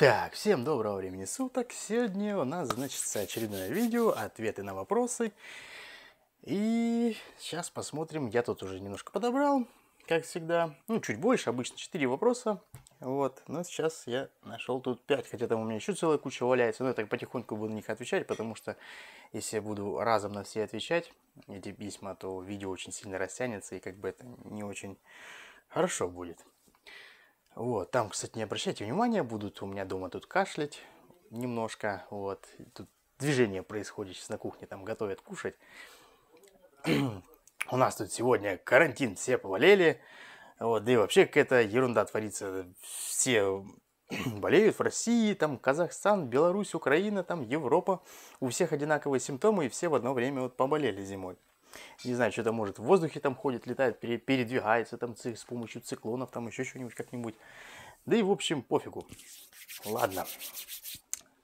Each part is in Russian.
Так, всем доброго времени суток. Сегодня у нас, значит, очередное видео, ответы на вопросы. И сейчас посмотрим, я тут уже немножко подобрал, как всегда. Ну, чуть больше, обычно 4 вопроса. Вот, но сейчас я нашел тут 5, хотя там у меня еще целая куча валяется. Но я так потихоньку буду на них отвечать, потому что если я буду разом на все отвечать, эти письма, то видео очень сильно растянется, и как бы это не очень хорошо будет. Вот, там, кстати, не обращайте внимания, будут у меня дома тут кашлять немножко, вот, тут движение происходит сейчас на кухне, там готовят кушать. у нас тут сегодня карантин, все повалили, вот, да и вообще какая-то ерунда творится, все болеют в России, там Казахстан, Беларусь, Украина, там Европа, у всех одинаковые симптомы, и все в одно время вот поболели зимой не знаю, что-то может в воздухе там ходит, летает, передвигается там с помощью циклонов, там еще что-нибудь как-нибудь. Да и в общем пофигу. Ладно.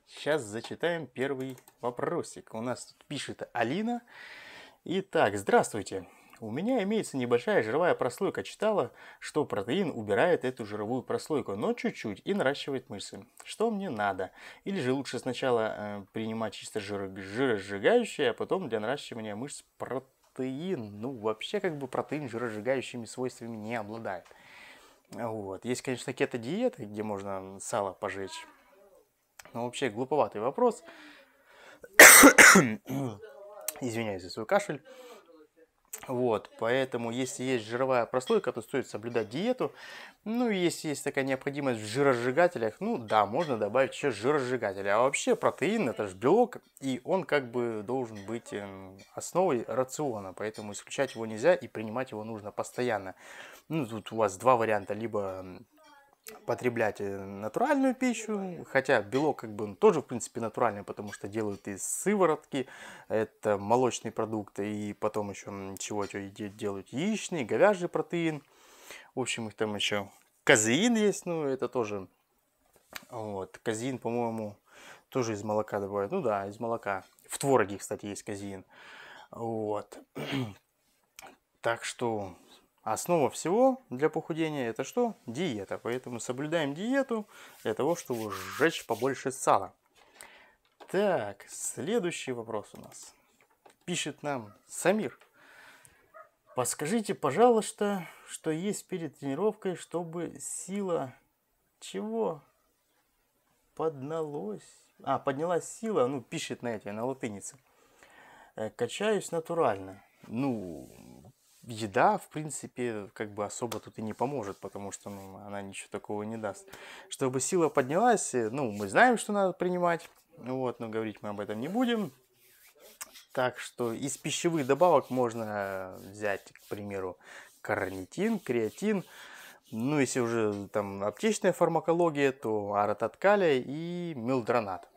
Сейчас зачитаем первый вопросик. У нас тут пишет Алина. Итак, здравствуйте. У меня имеется небольшая жировая прослойка. Читала, что протеин убирает эту жировую прослойку, но чуть-чуть и наращивает мышцы. Что мне надо? Или же лучше сначала э, принимать чисто жир, жиросжигающее, а потом для наращивания мышц протеин? протеин, ну, вообще как бы протеин жиросжигающими свойствами не обладает. Вот. Есть, конечно, кето-диеты, где можно сало пожечь. Но вообще глуповатый вопрос. Извиняюсь за свой кашель. Вот, поэтому, если есть жировая прослойка, то стоит соблюдать диету. Ну, и если есть такая необходимость в жиросжигателях, ну да, можно добавить еще жиросжигателя. А вообще протеин это же белок, и он как бы должен быть эм, основой рациона, поэтому исключать его нельзя и принимать его нужно постоянно. Ну, тут у вас два варианта, либо потреблять э, натуральную пищу, хотя белок как бы он тоже в принципе натуральный, потому что делают из сыворотки, это молочные продукты и потом еще чего-то делают яичный, говяжий протеин, в общем их там еще казеин есть, ну это тоже вот казеин, по-моему, тоже из молока добавляют, ну да, из молока. В твороге, кстати, есть казеин, вот. Так что Основа всего для похудения это что? Диета. Поэтому соблюдаем диету для того, чтобы сжечь побольше сала. Так, следующий вопрос у нас. Пишет нам Самир. Подскажите, пожалуйста, что есть перед тренировкой, чтобы сила чего подналось? А, поднялась сила, ну, пишет на этой, на латынице. Э, качаюсь натурально. Ну, еда, в принципе, как бы особо тут и не поможет, потому что ну, она ничего такого не даст. Чтобы сила поднялась, э, ну, мы знаем, что надо принимать, вот, но говорить мы об этом не будем. Так что из пищевых добавок можно э, взять, к примеру, карнитин, креатин, ну, если уже там аптечная фармакология, то аратат и мелдронат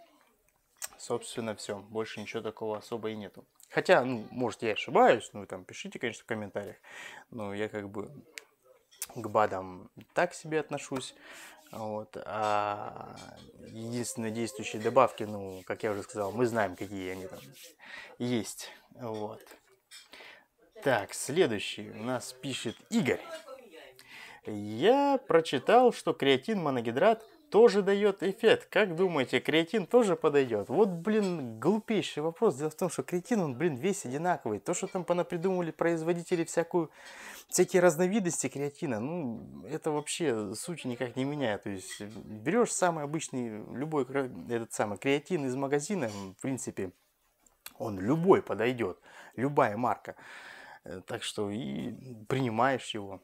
собственно, все. Больше ничего такого особо и нету. Хотя, ну, может, я ошибаюсь, ну, там, пишите, конечно, в комментариях. Но я как бы к БАДам так себе отношусь. Вот. А единственные действующие добавки, ну, как я уже сказал, мы знаем, какие они там есть. Вот. Так, следующий у нас пишет Игорь. Я прочитал, что креатин моногидрат тоже дает эффект. Как думаете, креатин тоже подойдет? Вот, блин, глупейший вопрос. Дело в том, что креатин, он, блин, весь одинаковый. То, что там понапридумывали производители всякую, всякие разновидности креатина, ну, это вообще суть никак не меняет. То есть, берешь самый обычный, любой этот самый креатин из магазина, в принципе, он любой подойдет, любая марка. Э, так что и принимаешь его.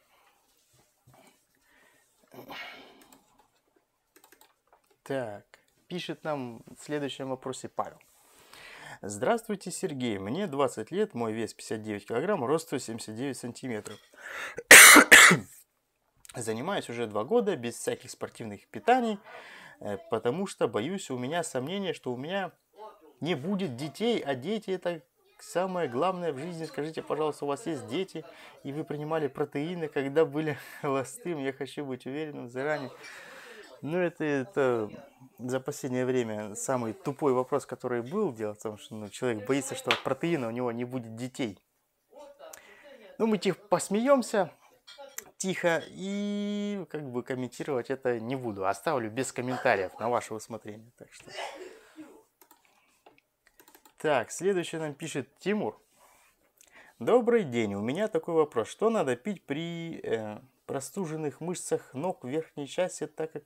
Так, пишет нам в следующем вопросе Павел. Здравствуйте, Сергей. Мне 20 лет, мой вес 59 килограмм, рост 179 сантиметров. Занимаюсь уже два года без всяких спортивных питаний, э, потому что боюсь, у меня сомнение, что у меня не будет детей, а дети это самое главное в жизни. Скажите, пожалуйста, у вас есть дети, и вы принимали протеины, когда были холостым? Я хочу быть уверенным заранее. Ну, это, это за последнее время самый тупой вопрос, который был. Дело в том, что ну, человек боится, что от протеина у него не будет детей. Ну, мы тихо посмеемся, тихо, и как бы комментировать это не буду. Оставлю без комментариев на ваше усмотрение. Так что... Так, следующее нам пишет Тимур. Добрый день, у меня такой вопрос. Что надо пить при... Э, простуженных мышцах ног в верхней части, так как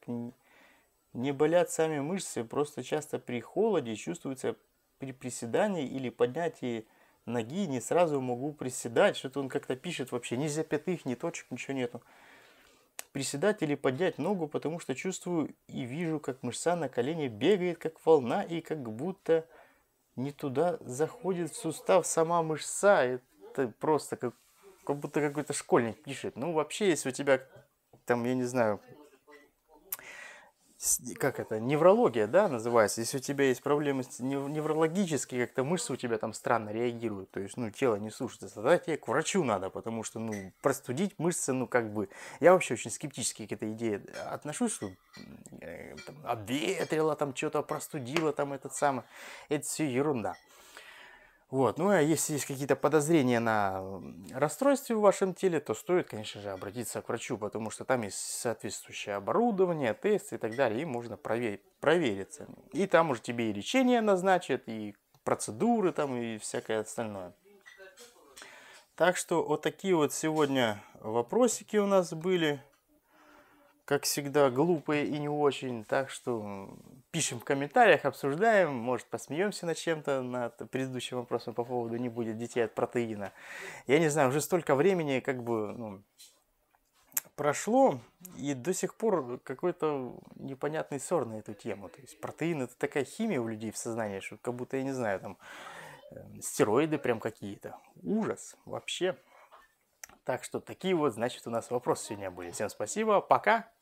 не болят сами мышцы, просто часто при холоде чувствуется при приседании или поднятии ноги, не сразу могу приседать, что-то он как-то пишет вообще, нельзя пятых ни точек, ничего нету. Приседать или поднять ногу, потому что чувствую и вижу, как мышца на колене бегает, как волна, и как будто не туда заходит в сустав сама мышца. Это просто как как будто какой-то школьник пишет. Ну, вообще, если у тебя, там, я не знаю, как это, неврология, да, называется. Если у тебя есть проблемы неврологические, как-то мышцы у тебя там странно реагируют, то есть, ну, тело не слушается, тогда тебе к врачу надо, потому что, ну, простудить мышцы, ну, как бы... Я вообще очень скептически к этой идее отношусь, что э, там, обветрила, там, что-то простудила, там, этот самый... Это все ерунда. Вот. Ну, а если есть какие-то подозрения на расстройстве в вашем теле, то стоит, конечно же, обратиться к врачу, потому что там есть соответствующее оборудование, тесты и так далее, и можно проверить, провериться. И там уже тебе и лечение назначат, и процедуры там, и всякое остальное. Так что вот такие вот сегодня вопросики у нас были как всегда, глупые и не очень. Так что пишем в комментариях, обсуждаем, может, посмеемся над чем-то, над предыдущим вопросом по поводу «не будет детей от протеина». Я не знаю, уже столько времени как бы ну, прошло, и до сих пор какой-то непонятный ссор на эту тему. То есть протеин – это такая химия у людей в сознании, что как будто, я не знаю, там э, стероиды прям какие-то. Ужас вообще. Так что такие вот, значит, у нас вопросы сегодня были. Всем спасибо, пока!